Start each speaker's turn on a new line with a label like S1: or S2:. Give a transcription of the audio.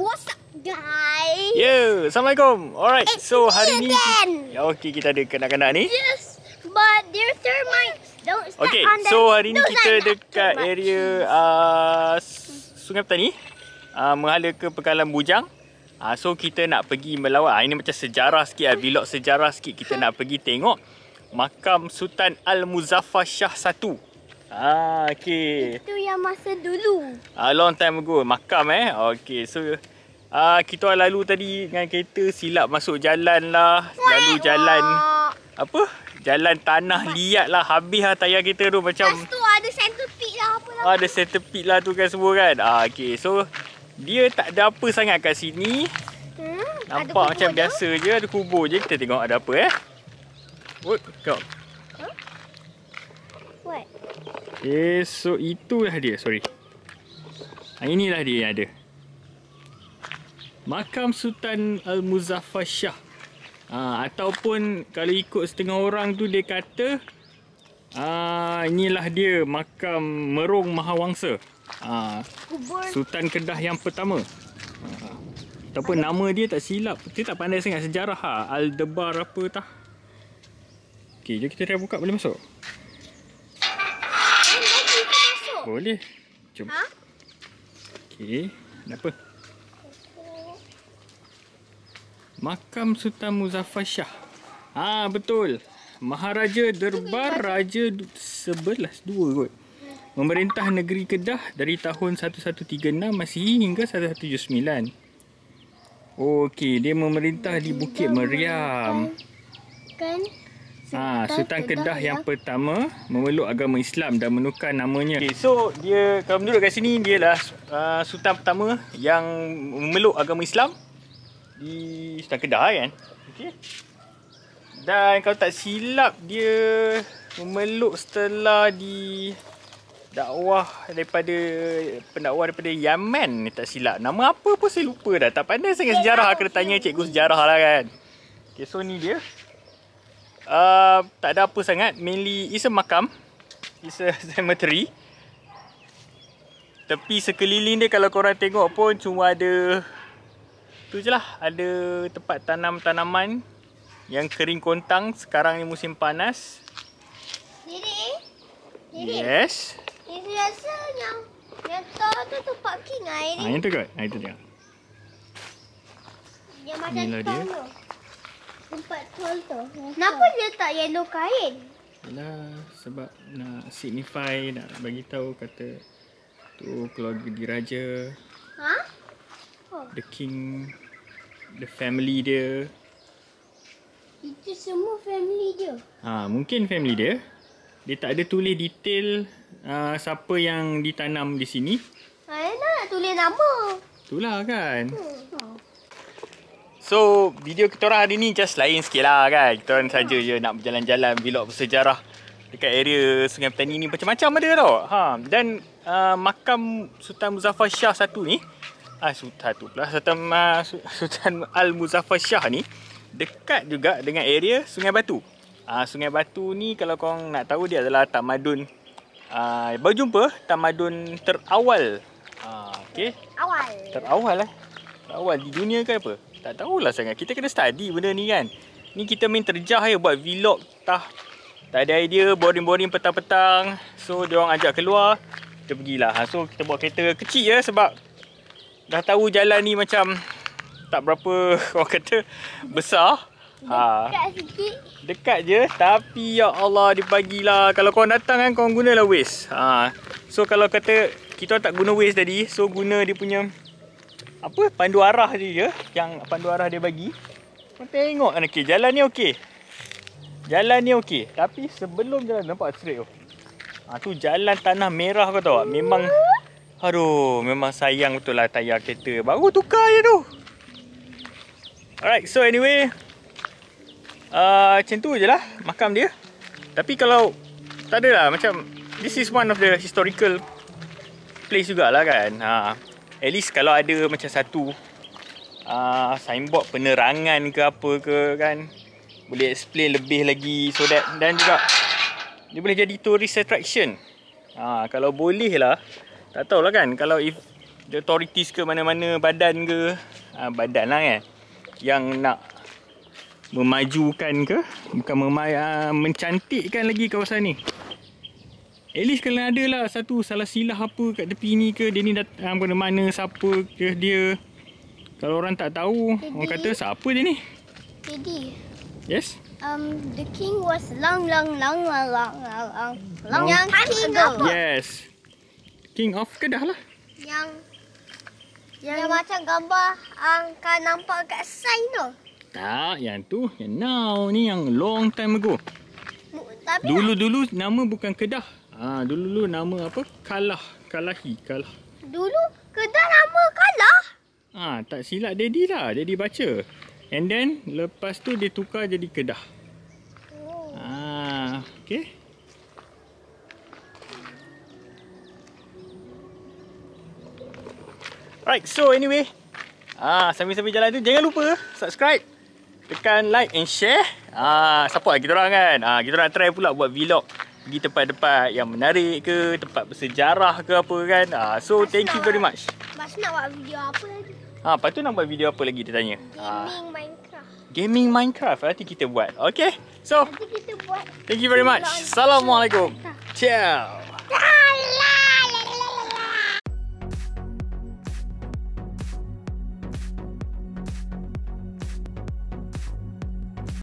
S1: What's up guys? Yeah, Assalamualaikum. Alright, so hari ni Ya okey kita ada kanak-kanak ni. Yes. But their termites. don't stand Okay, on so hari ni kita dekat area uh, Sungai Petani uh, menghala ke Pekalan Bujang. Uh, so kita nak pergi melawat. Uh, ini macam sejarah sikit, uh, ah, vlog sejarah sikit. Kita nak pergi tengok makam Sultan Al-Muzaffar Shah 1. Ah, okey. Itu yang masa dulu. Ah, long time ago. Makam eh. Okey, so ah kita lalu tadi dengan kereta silap masuk jalan lah. Lalu jalan apa? Jalan tanah liat lah. Habis lah tayar kereta tu macam. Lepas tu ada centipede lah. Apa ah, ada centipede lah tu kan semua kan. Ah, okey, so dia tak ada apa sangat kat sini. Hmm, Nampak macam dia. biasa je. Ada kubur je. Kita tengok ada apa eh. Oh, kau. Esok itulah dia, sorry. Ha, inilah dia yang ada. Makam Sultan Al-Muzaffar Shah. Ha, ataupun kalau ikut setengah orang tu dia kata ha, inilah dia makam Merung Mahawangsa. Ha, Sultan Kedah yang pertama. Ha, ataupun nama dia tak silap. Dia tak pandai sangat sejarah ha. Al-Debar apa tah. Okay, jom kita try buka boleh masuk. Boleh. Jom. Ha? Okey. Kenapa? Makam Sultan Muzaffar Shah. Ha betul. Maharaja Derbar Raja 11-2 kot. Memerintah negeri Kedah dari tahun 1136 masih hingga 1179. Okey, dia memerintah di Bukit Meriam. Kan? Sultan, ha, ah, Sultan Kedah, ya. Kedah yang, yang pertama memeluk agama Islam dan menukar namanya. Okay, so dia kalau menurut kat sini dialah uh, Sultan pertama yang memeluk agama Islam di Sultan Kedah kan. Okey. Dan kalau tak silap dia memeluk setelah di dakwah daripada pendakwah daripada Yaman ni tak silap. Nama apa pun saya lupa dah. Tak pandai sangat sejarah kena tanya cikgu sejarah lah kan. Okay, so ni dia uh, tak ada apa sangat mainly is a makam is a cemetery tapi sekeliling dia kalau korang tengok pun cuma ada tu je lah ada tempat tanam tanaman yang kering kontang sekarang ni musim panas Diri? Diri? Yes? Ini rasa yang yang tau tu tempat king lah Haa yang tu kot, haa ah, tu dia Yang macam tau tu empat tol tu. Kenapa dia tak yellow kain? Yalah, sebab nak signify, nak bagi tahu kata tu keluarga diraja. Ha? Oh. The king, the family dia. Itu semua family dia? Ha, mungkin family dia. Dia tak ada tulis detail uh, siapa yang ditanam di sini. Ayah ha, nak tulis nama. Itulah kan. Hmm. So video kita orang hari ni just lain sikit lah kan Kita orang saja je nak berjalan-jalan vlog bersejarah Dekat area Sungai Petani ni macam-macam ada tau ha. Dan uh, makam Sultan Muzaffar Shah satu ni ah, Sultan tu pula Sultan, uh, Sultan Al Muzaffar Shah ni Dekat juga dengan area Sungai Batu uh, Sungai Batu ni kalau korang nak tahu dia adalah tamadun uh, ah, Baru jumpa tamadun terawal uh, ah, okay. Terawal lah Terawal di dunia ke apa? Tak tahulah sangat. Kita kena study benda ni kan. Ni kita main terjah je ya, buat vlog. Tak, tak ada idea. Boring-boring petang-petang. So, diorang ajak keluar. Kita pergilah. Ha, so, kita buat kereta kecil ya sebab dah tahu jalan ni macam tak berapa orang kata besar. Ha. Dekat je Tapi ya Allah Dia bagilah Kalau korang datang kan Korang gunalah waste ha. So kalau kata Kita tak guna waste tadi So guna dia punya apa pandu arah dia je. Ya, yang pandu arah dia bagi kau tengok kan okey jalan ni okey jalan ni okey tapi sebelum jalan nampak straight tu ha, tu jalan tanah merah kau tahu memang aduh memang sayang betul lah tayar kereta baru tukar je tu alright so anyway uh, macam tu je lah makam dia tapi kalau tak ada lah macam this is one of the historical place jugalah kan ha. At least kalau ada macam satu uh, signboard penerangan ke apa ke kan boleh explain lebih lagi so that dan juga dia boleh jadi tourist attraction. Ha, kalau boleh lah tak tahulah kan kalau if the authorities ke mana-mana badan ke ha, badan lah kan yang nak memajukan ke bukan memay- ha, mencantikkan lagi kawasan ni At least kalau ada lah satu salah silah apa kat tepi ni ke Dia ni datang ah, mana mana siapa ke dia Kalau orang tak tahu Daddy. Orang kata siapa dia ni Jadi Yes Um, the king was long long long long long long long long king of Yes King of Kedah lah Yang Yang, yang macam gambar Ang um, kan nampak kat sign tu Tak yang tu Yang now ni yang long time ago Dulu-dulu nama bukan Kedah Ah, ha, dulu dulu nama apa? Kalah, Kalahi, Kalah. Dulu kedai nama Kalah. Ah, tak silap daddy lah. Daddy baca. And then lepas tu dia tukar jadi Kedah. Oh. Ah, okey. Alright, so anyway, ah sambil-sambil jalan tu jangan lupa subscribe, tekan like and share. Ah, support lah kita orang kan. Ah, kita orang try pula buat vlog pergi tempat-tempat yang menarik ke, tempat bersejarah ke apa kan. Ah, so Mas thank you very much. Mas nak buat video apa lagi? Ah, patut nak buat video apa lagi dia tanya. Ah. Gaming ah. Minecraft. Gaming Minecraft nanti kita buat. Okay. So nanti kita buat. Thank you very much. Assalamualaikum. Ciao.